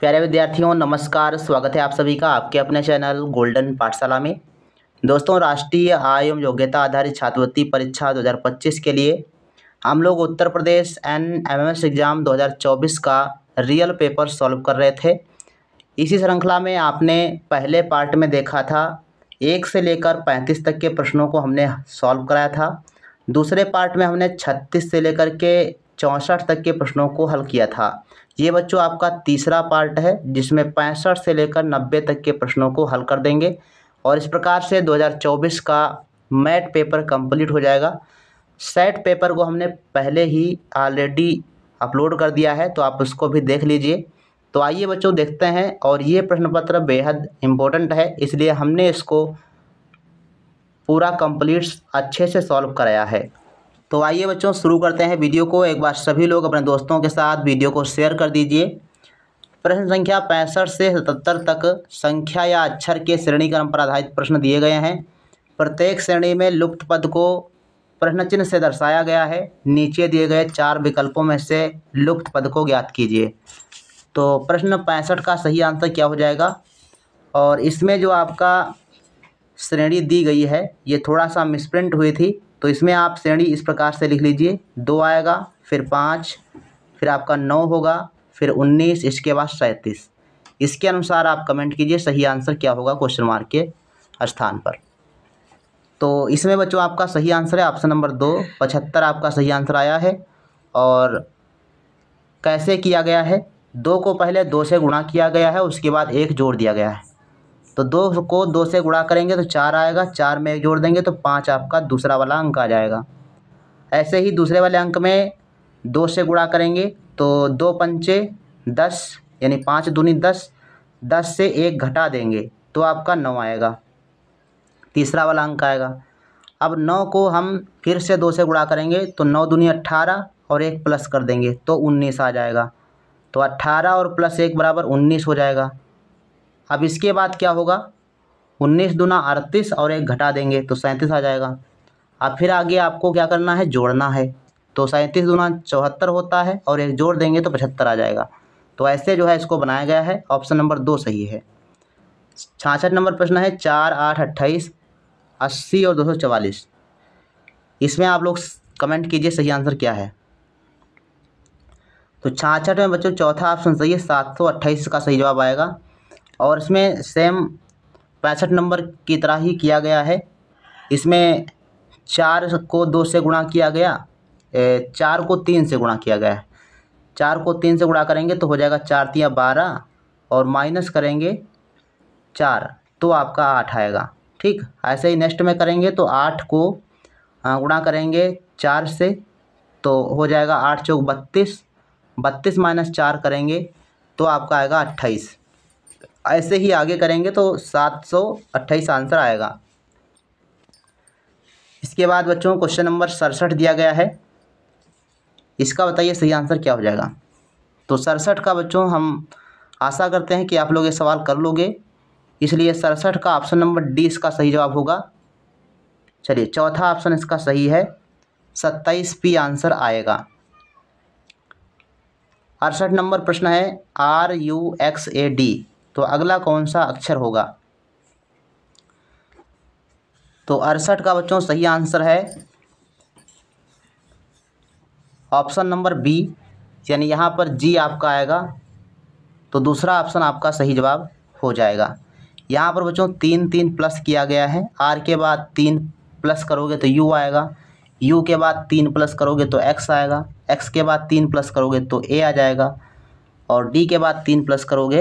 प्यारे विद्यार्थियों नमस्कार स्वागत है आप सभी का आपके अपने चैनल गोल्डन पाठशाला में दोस्तों राष्ट्रीय आय एवं योग्यता आधारित छात्रवृत्ति परीक्षा 2025 के लिए हम लोग Uttar Pradesh N M exam 2024 का रियल पेपर सॉल्व कर रहे थे इसी श्रृंखला में आपने पहले पार्ट में देखा था एक से लेकर पैंतीस तक के प्रश्नों को हमने सॉल्व कराया था दूसरे पार्ट में हमने छत्तीस से लेकर के चौंसठ तक के प्रश्नों को हल किया था ये बच्चों आपका तीसरा पार्ट है जिसमें पैंसठ से लेकर नब्बे तक के प्रश्नों को हल कर देंगे और इस प्रकार से 2024 का मैट पेपर कंप्लीट हो जाएगा सेट पेपर को हमने पहले ही ऑलरेडी अपलोड कर दिया है तो आप उसको भी देख लीजिए तो आइए बच्चों देखते हैं और ये प्रश्न पत्र बेहद इम्पोर्टेंट है इसलिए हमने इसको पूरा कंप्लीट अच्छे से सॉल्व कराया है तो आइए बच्चों शुरू करते हैं वीडियो को एक बार सभी लोग अपने दोस्तों के साथ वीडियो को शेयर कर दीजिए प्रश्न संख्या पैंसठ से सतहत्तर तक संख्या या अक्षर के श्रेणी क्रम पर आधारित प्रश्न दिए गए हैं प्रत्येक श्रेणी में लुप्त पद को प्रश्न चिन्ह से दर्शाया गया है नीचे दिए गए चार विकल्पों में से लुप्त पद को ज्ञात कीजिए तो प्रश्न पैंसठ का सही आंसर क्या हो जाएगा और इसमें जो आपका श्रेणी दी गई है ये थोड़ा सा मिसप्रिंट हुई थी तो इसमें आप श्रेणी इस प्रकार से लिख लीजिए दो आएगा फिर पाँच फिर आपका नौ होगा फिर उन्नीस इसके बाद सैंतीस इसके अनुसार आप कमेंट कीजिए सही आंसर क्या होगा क्वेश्चन मार्क के स्थान पर तो इसमें बच्चों आपका सही आंसर है ऑप्शन नंबर दो पचहत्तर आपका सही आंसर आया है और कैसे किया गया है दो को पहले दो से गुणा किया गया है उसके बाद एक जोड़ दिया गया है तो दो को दो से गुणा करेंगे तो चार आएगा चार में एक जोड़ देंगे तो पाँच आपका दूसरा वाला अंक आ जाएगा ऐसे ही दूसरे वाले अंक में दो से गुणा करेंगे तो दो पंचे दस यानी पाँच दूनी दस दस से एक घटा देंगे तो आपका नौ आएगा तीसरा वाला अंक आएगा अब नौ को हम फिर से दो से गुणा करेंगे तो नौ दूनी अट्ठारह और एक प्लस कर देंगे तो उन्नीस आ जाएगा तो अट्ठारह और प्लस एक बराबर उन्नीस हो जाएगा अब इसके बाद क्या होगा उन्नीस दुना अड़तीस और एक घटा देंगे तो सैंतीस आ जाएगा अब फिर आगे आपको क्या करना है जोड़ना है तो सैंतीस दुना चौहत्तर होता है और एक जोड़ देंगे तो पचहत्तर आ जाएगा तो ऐसे जो है इसको बनाया गया है ऑप्शन नंबर दो सही है छाछठ नंबर प्रश्न है चार आठ अट्ठाईस अस्सी और दो सौ चवालीस इसमें आप लोग कमेंट कीजिए सही आंसर क्या है तो छाछठ में बच्चों चौथा ऑप्शन सही है सात सौ अट्ठाईस का सही जवाब आएगा और इसमें सेम पैंसठ नंबर की तरह ही किया गया है इसमें चार को दो से गुणा किया गया चार को तीन से गुणा किया गया है चार को तीन से गुणा करेंगे तो हो जाएगा चार तिया बारह और माइनस करेंगे चार तो आपका आठ आएगा ठीक ऐसे ही नेक्स्ट में करेंगे तो आठ को गुणा करेंगे चार से तो हो जाएगा आठ चौक बत्तीस बत्तीस माइनस चार करेंगे तो आपका आएगा अट्ठाईस ऐसे ही आगे करेंगे तो सात सौ अट्ठाईस आंसर आएगा इसके बाद बच्चों क्वेश्चन नंबर सड़सठ दिया गया है इसका बताइए सही आंसर क्या हो जाएगा तो सड़सठ का बच्चों हम आशा करते हैं कि आप लोग ये सवाल कर लोगे इसलिए सड़सठ का ऑप्शन नंबर डी इसका सही जवाब होगा चलिए चौथा ऑप्शन इसका सही है सत्ताईस पी आंसर आएगा अड़सठ नंबर प्रश्न है R U X A D तो अगला कौन सा अक्षर होगा तो अड़सठ का बच्चों सही आंसर है ऑप्शन नंबर बी यानी यहाँ पर जी आपका आएगा तो दूसरा ऑप्शन आपका सही जवाब हो जाएगा यहाँ पर बच्चों तीन तीन प्लस किया गया है आर के बाद तीन प्लस करोगे तो यू आएगा यू के बाद तीन प्लस करोगे तो एक्स आएगा एक्स के बाद तीन प्लस करोगे तो ए आ जाएगा और डी के बाद तीन प्लस करोगे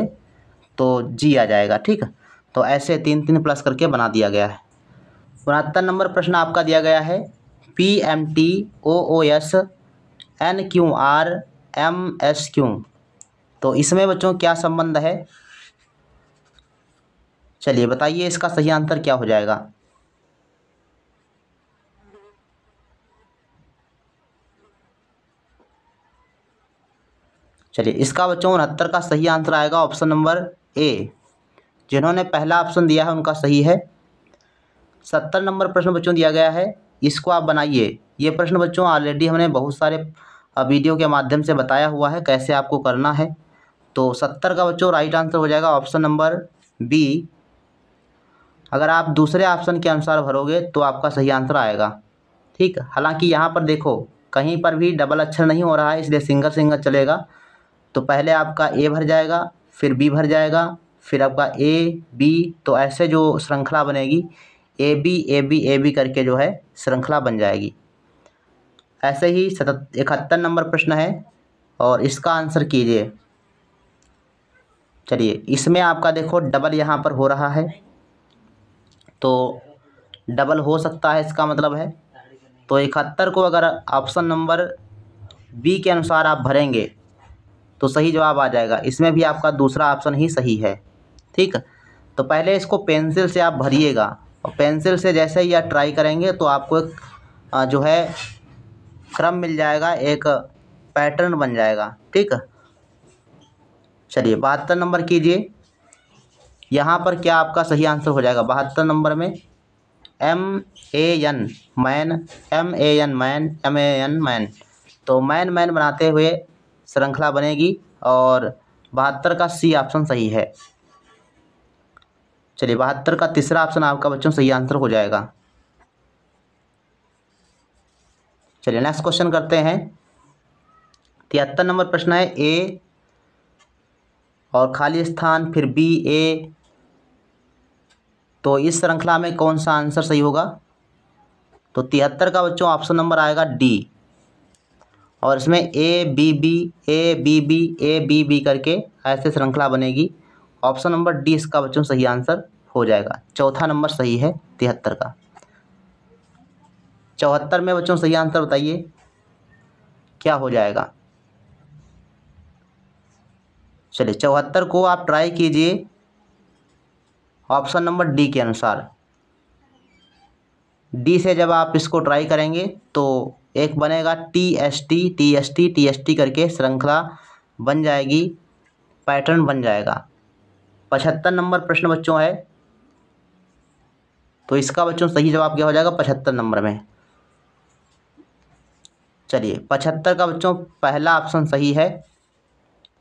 तो जी आ जाएगा ठीक तो ऐसे तीन तीन प्लस करके बना दिया गया है उनहत्तर नंबर प्रश्न आपका दिया गया है P M T O O S N Q R M S Q तो इसमें बच्चों क्या संबंध है चलिए बताइए इसका सही आंसर क्या हो जाएगा चलिए इसका बच्चों उनहत्तर का सही आंसर आएगा ऑप्शन नंबर ए जिन्होंने पहला ऑप्शन दिया है उनका सही है सत्तर नंबर प्रश्न बच्चों दिया गया है इसको आप बनाइए ये प्रश्न बच्चों ऑलरेडी हमने बहुत सारे वीडियो के माध्यम से बताया हुआ है कैसे आपको करना है तो सत्तर का बच्चों राइट आंसर हो जाएगा ऑप्शन नंबर बी अगर आप दूसरे ऑप्शन के अनुसार भरोगे तो आपका सही आंसर आएगा ठीक हालांकि यहाँ पर देखो कहीं पर भी डबल अक्षर नहीं हो रहा है इसलिए सिंगल सिंगल चलेगा तो पहले आपका ए भर जाएगा फिर बी भर जाएगा फिर आपका ए बी तो ऐसे जो श्रृंखला बनेगी A B A B A B करके जो है श्रृंखला बन जाएगी ऐसे ही सतत इकहत्तर नंबर प्रश्न है और इसका आंसर कीजिए चलिए इसमें आपका देखो डबल यहाँ पर हो रहा है तो डबल हो सकता है इसका मतलब है तो इकहत्तर को अगर ऑप्शन नंबर बी के अनुसार आप भरेंगे तो सही जवाब आ जाएगा इसमें भी आपका दूसरा ऑप्शन ही सही है ठीक तो पहले इसको पेंसिल से आप भरिएगा और पेंसिल से जैसे ही आप ट्राई करेंगे तो आपको एक जो है क्रम मिल जाएगा एक पैटर्न बन जाएगा ठीक चलिए बहत्तर नंबर कीजिए यहाँ पर क्या आपका सही आंसर हो जाएगा बहत्तर नंबर में M A N man M A N man M A N man तो मैन मैन बनाते हुए श्रृंखला बनेगी और बहत्तर का सी ऑप्शन सही है चलिए बहत्तर का तीसरा ऑप्शन आपका बच्चों सही आंसर हो जाएगा चलिए नेक्स्ट क्वेश्चन करते हैं तिहत्तर नंबर प्रश्न है ए और खाली स्थान फिर बी ए तो इस श्रृंखला में कौन सा आंसर सही होगा तो तिहत्तर का बच्चों ऑप्शन नंबर आएगा डी और इसमें A B B A B B A B B करके ऐसे श्रृंखला बनेगी ऑप्शन नंबर डी इसका बच्चों सही आंसर हो जाएगा चौथा नंबर सही है तिहत्तर का चौहत्तर में बच्चों सही आंसर बताइए क्या हो जाएगा चलिए चौहत्तर को आप ट्राई कीजिए ऑप्शन नंबर डी के अनुसार डी से जब आप इसको ट्राई करेंगे तो एक बनेगा T S T T S T T S T करके श्रृंखला बन जाएगी पैटर्न बन जाएगा पचहत्तर नंबर प्रश्न बच्चों है तो इसका बच्चों सही जवाब क्या हो जाएगा पचहत्तर नंबर में चलिए पचहत्तर का बच्चों पहला ऑप्शन सही है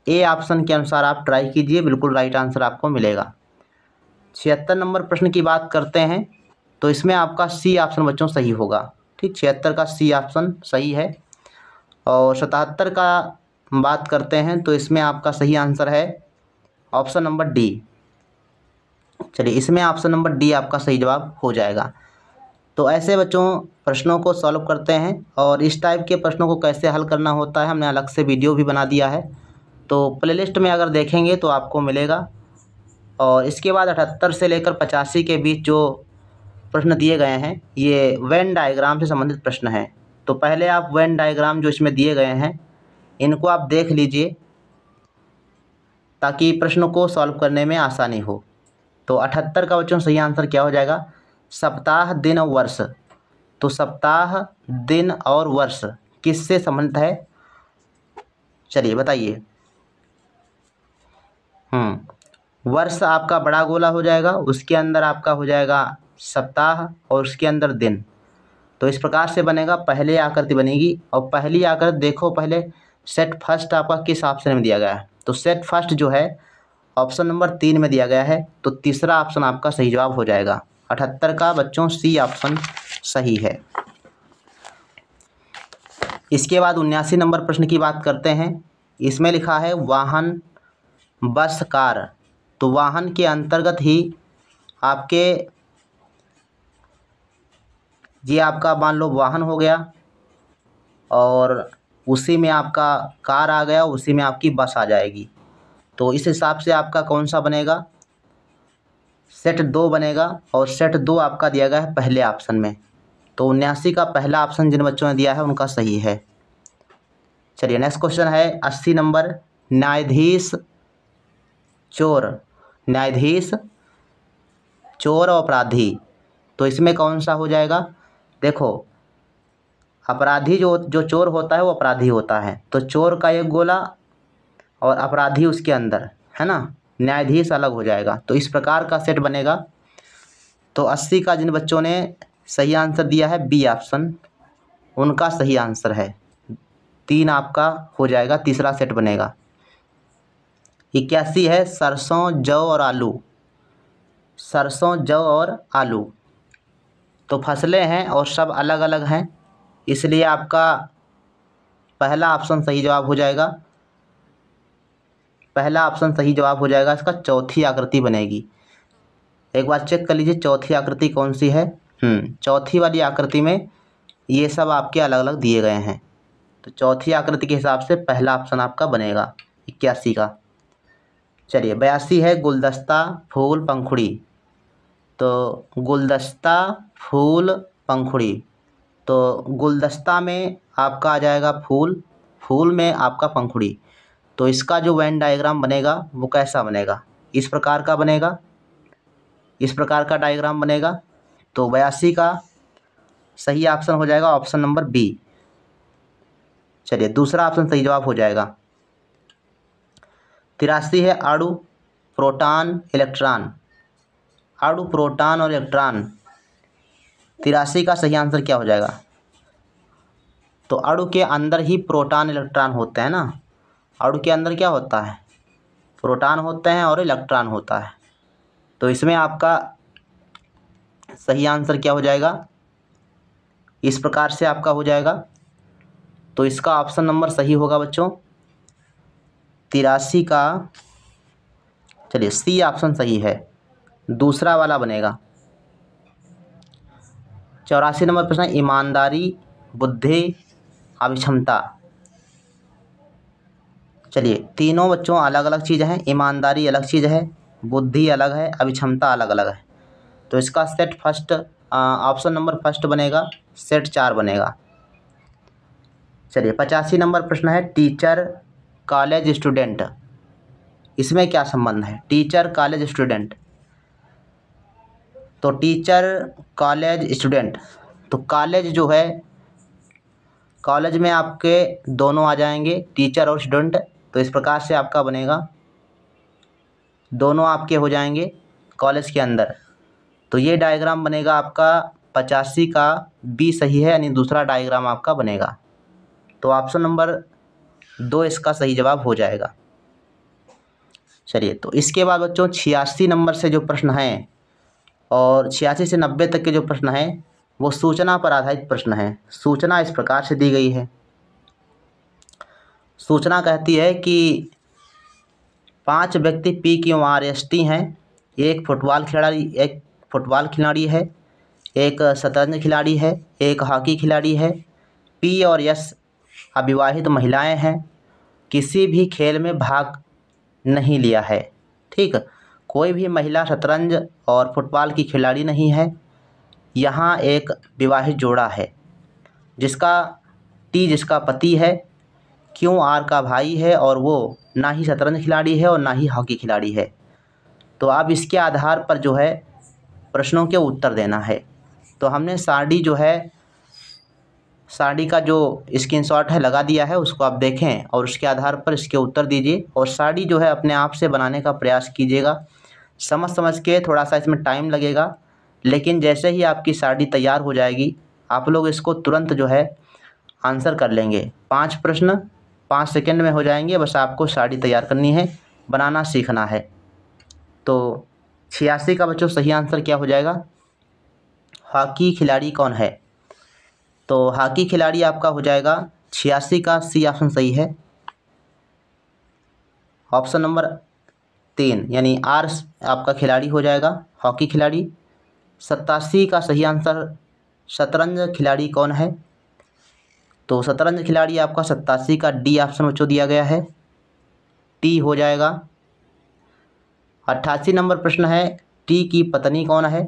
ए ऑप्शन के अनुसार आप ट्राई कीजिए बिल्कुल राइट आंसर आपको मिलेगा छिहत्तर नंबर प्रश्न की बात करते हैं तो इसमें आपका सी ऑप्शन बच्चों सही होगा ठीक छिहत्तर का सी ऑप्शन सही है और सतहत्तर का बात करते हैं तो इसमें आपका सही आंसर है ऑप्शन नंबर डी चलिए इसमें ऑप्शन नंबर डी आपका सही जवाब हो जाएगा तो ऐसे बच्चों प्रश्नों को सॉल्व करते हैं और इस टाइप के प्रश्नों को कैसे हल करना होता है हमने अलग से वीडियो भी बना दिया है तो प्लेलिस्ट में अगर देखेंगे तो आपको मिलेगा और इसके बाद अठहत्तर से लेकर पचासी के बीच जो प्रश्न दिए गए हैं ये वेन डायग्राम से संबंधित प्रश्न हैं तो पहले आप वेन डायग्राम जो इसमें दिए गए हैं इनको आप देख लीजिए ताकि प्रश्न को सॉल्व करने में आसानी हो तो अठहत्तर का बच्चों सही आंसर क्या हो जाएगा सप्ताह दिन और वर्ष तो सप्ताह दिन और वर्ष किससे संबंधित है चलिए बताइए हम्म वर्ष आपका बड़ा गोला हो जाएगा उसके अंदर आपका हो जाएगा सप्ताह और उसके अंदर दिन तो इस प्रकार से बनेगा पहले आकृति बनेगी और पहली आकृति देखो पहले सेट फर्स्ट आपका किस ऑप्शन में दिया गया है तो सेट फर्स्ट जो है ऑप्शन नंबर तीन में दिया गया है तो तीसरा ऑप्शन आपका सही जवाब हो जाएगा अठहत्तर का बच्चों सी ऑप्शन सही है इसके बाद उन्यासी नंबर प्रश्न की बात करते हैं इसमें लिखा है वाहन बस कार तो वाहन के अंतर्गत ही आपके ये आपका मान लो वाहन हो गया और उसी में आपका कार आ गया उसी में आपकी बस आ जाएगी तो इस हिसाब से आपका कौन सा बनेगा सेट दो बनेगा और सेट दो आपका दिया गया है पहले ऑप्शन में तो उन्यासी का पहला ऑप्शन जिन बच्चों ने दिया है उनका सही है चलिए नेक्स्ट क्वेश्चन है अस्सी नंबर न्यायाधीश चोर न्यायाधीश चोर और अपराधी तो इसमें कौन सा हो जाएगा देखो अपराधी जो जो चोर होता है वो अपराधी होता है तो चोर का एक गोला और अपराधी उसके अंदर है ना न्यायाधीश अलग हो जाएगा तो इस प्रकार का सेट बनेगा तो अस्सी का जिन बच्चों ने सही आंसर दिया है बी ऑप्शन उनका सही आंसर है तीन आपका हो जाएगा तीसरा सेट बनेगा इक्यासी है सरसों जौ और आलू सरसों जौ और आलू तो फसलें हैं और सब अलग अलग हैं इसलिए आपका पहला ऑप्शन सही जवाब हो जाएगा पहला ऑप्शन सही जवाब हो जाएगा इसका चौथी आकृति बनेगी एक बार चेक कर लीजिए चौथी आकृति कौन सी है हम्म, चौथी वाली आकृति में ये सब आपके अलग अलग दिए गए हैं तो चौथी आकृति के हिसाब से पहला ऑप्शन आपका बनेगा इक्यासी का चलिए बयासी है गुलदस्ता फूल पंखुड़ी तो गुलदस्ता फूल पंखुड़ी तो गुलदस्ता में आपका आ जाएगा फूल फूल में आपका पंखुड़ी तो इसका जो वेन डायग्राम बनेगा वो कैसा बनेगा इस प्रकार का बनेगा इस प्रकार का डायग्राम बनेगा तो बयासी का सही ऑप्शन हो जाएगा ऑप्शन नंबर बी चलिए दूसरा ऑप्शन सही जवाब हो जाएगा तिरासी है आड़ू प्रोटॉन इलेक्ट्रॉन आड़ू प्रोटॉन और इलेक्ट्रॉन तिरासी का सही आंसर क्या हो जाएगा तो अड़ु के अंदर ही प्रोटॉन इलेक्ट्रॉन होते हैं ना अड़ु के अंदर क्या होता है प्रोटॉन होते हैं और इलेक्ट्रॉन होता है तो इसमें आपका सही आंसर क्या हो जाएगा इस प्रकार से आपका हो जाएगा तो इसका ऑप्शन नंबर सही होगा बच्चों तिरासी का चलिए सी ऑप्शन सही है दूसरा वाला बनेगा चौरासी नंबर प्रश्न ईमानदारी बुद्धि अभिक्षमता चलिए तीनों बच्चों अलग अलग चीज़ हैं ईमानदारी अलग चीज़ है बुद्धि अलग है अभिक्षमता अलग अलग है तो इसका set first option number first बनेगा सेट चार बनेगा चलिए पचासी नंबर प्रश्न है टीचर कॉलेज स्टूडेंट इसमें क्या संबंध है टीचर कॉलेज स्टूडेंट तो टीचर कॉलेज स्टूडेंट तो कॉलेज जो है कॉलेज में आपके दोनों आ जाएंगे टीचर और स्टूडेंट तो इस प्रकार से आपका बनेगा दोनों आपके हो जाएंगे कॉलेज के अंदर तो ये डायग्राम बनेगा आपका पचासी का बी सही है यानी दूसरा डायग्राम आपका बनेगा तो ऑप्शन नंबर दो इसका सही जवाब हो जाएगा चलिए तो इसके बाद बच्चों छियासी नंबर से जो प्रश्न हैं और छियासी से नब्बे तक के जो प्रश्न हैं वो सूचना पर आधारित प्रश्न हैं सूचना इस प्रकार से दी गई है सूचना कहती है कि पांच व्यक्ति P Q R S T हैं एक फुटबॉल खिलाड़ी एक फुटबॉल खिलाड़ी है एक शतरंज खिलाड़ी है एक हॉकी खिलाड़ी है पी और एस अविवाहित महिलाएं हैं किसी भी खेल में भाग नहीं लिया है ठीक कोई भी महिला शतरंज और फुटबॉल की खिलाड़ी नहीं है यहाँ एक विवाहित जोड़ा है जिसका टी जिसका पति है क्यों आर का भाई है और वो ना ही शतरंज खिलाड़ी है और ना ही हॉकी खिलाड़ी है तो आप इसके आधार पर जो है प्रश्नों के उत्तर देना है तो हमने साड़ी जो है साड़ी का जो स्क्रीनशॉट है लगा दिया है उसको आप देखें और उसके आधार पर इसके उत्तर दीजिए और साड़ी जो है अपने आप से बनाने का प्रयास कीजिएगा समझ समझ के थोड़ा सा इसमें टाइम लगेगा लेकिन जैसे ही आपकी साड़ी तैयार हो जाएगी आप लोग इसको तुरंत जो है आंसर कर लेंगे पांच प्रश्न पाँच सेकंड में हो जाएंगे बस आपको साड़ी तैयार करनी है बनाना सीखना है तो छियासी का बच्चों सही आंसर क्या हो जाएगा हॉकी खिलाड़ी कौन है तो हॉकी खिलाड़ी आपका हो जाएगा छियासी का सी ऑप्शन सही है ऑप्शन नंबर तीन यानी आर आपका खिलाड़ी हो जाएगा हॉकी खिलाड़ी सत्तासी का सही आंसर शतरंज खिलाड़ी कौन है तो शतरंज खिलाड़ी आपका सत्तासी का डी ऑप्शन बच्चों दिया गया है टी हो जाएगा अट्ठासी नंबर प्रश्न है टी की पत्नी कौन है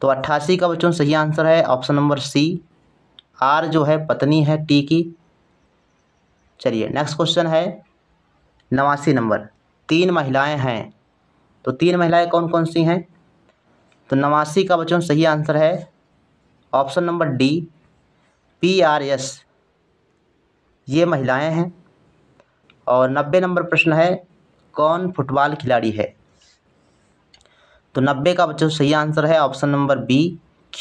तो अट्ठासी का बच्चों सही आंसर है ऑप्शन नंबर सी आर जो है पत्नी है टी की चलिए नेक्स्ट क्वेश्चन है नवासी नंबर तीन महिलाएं हैं तो तीन महिलाएं कौन कौन सी हैं तो नवासी का बच्चों सही आंसर है option number D P R S ये महिलाएं हैं और नब्बे नंबर प्रश्न है कौन फुटबॉल खिलाड़ी है तो नब्बे का बच्चों सही आंसर है ऑप्शन नंबर बी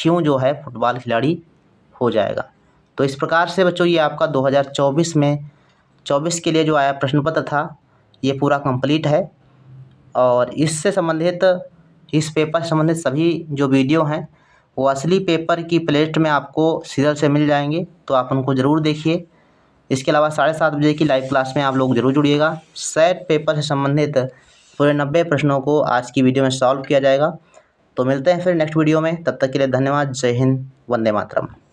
क्यों जो है फुटबॉल खिलाड़ी हो जाएगा तो इस प्रकार से बच्चों ये आपका 2024 में 24 के लिए जो आया प्रश्न पत्र था ये पूरा कंप्लीट है और इससे संबंधित इस पेपर से संबंधित सभी जो वीडियो हैं वो असली पेपर की प्लेट में आपको सीरियल से मिल जाएंगे तो आप उनको ज़रूर देखिए इसके अलावा साढ़े सात बजे की लाइव क्लास में आप लोग जरूर जुड़िएगा सेट पेपर से संबंधित पूरे नब्बे प्रश्नों को आज की वीडियो में सॉल्व किया जाएगा तो मिलते हैं फिर नेक्स्ट वीडियो में तब तक के लिए धन्यवाद जय हिंद वंदे मातरम